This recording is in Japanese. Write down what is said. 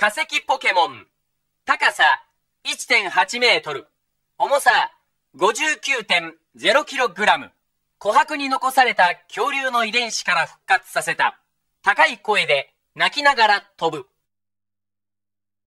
化石ポケモン。高さ1.8メートル。重さ 59.0kg。琥珀に残された恐竜の遺伝子から復活させた。高い声で泣きながら飛ぶ。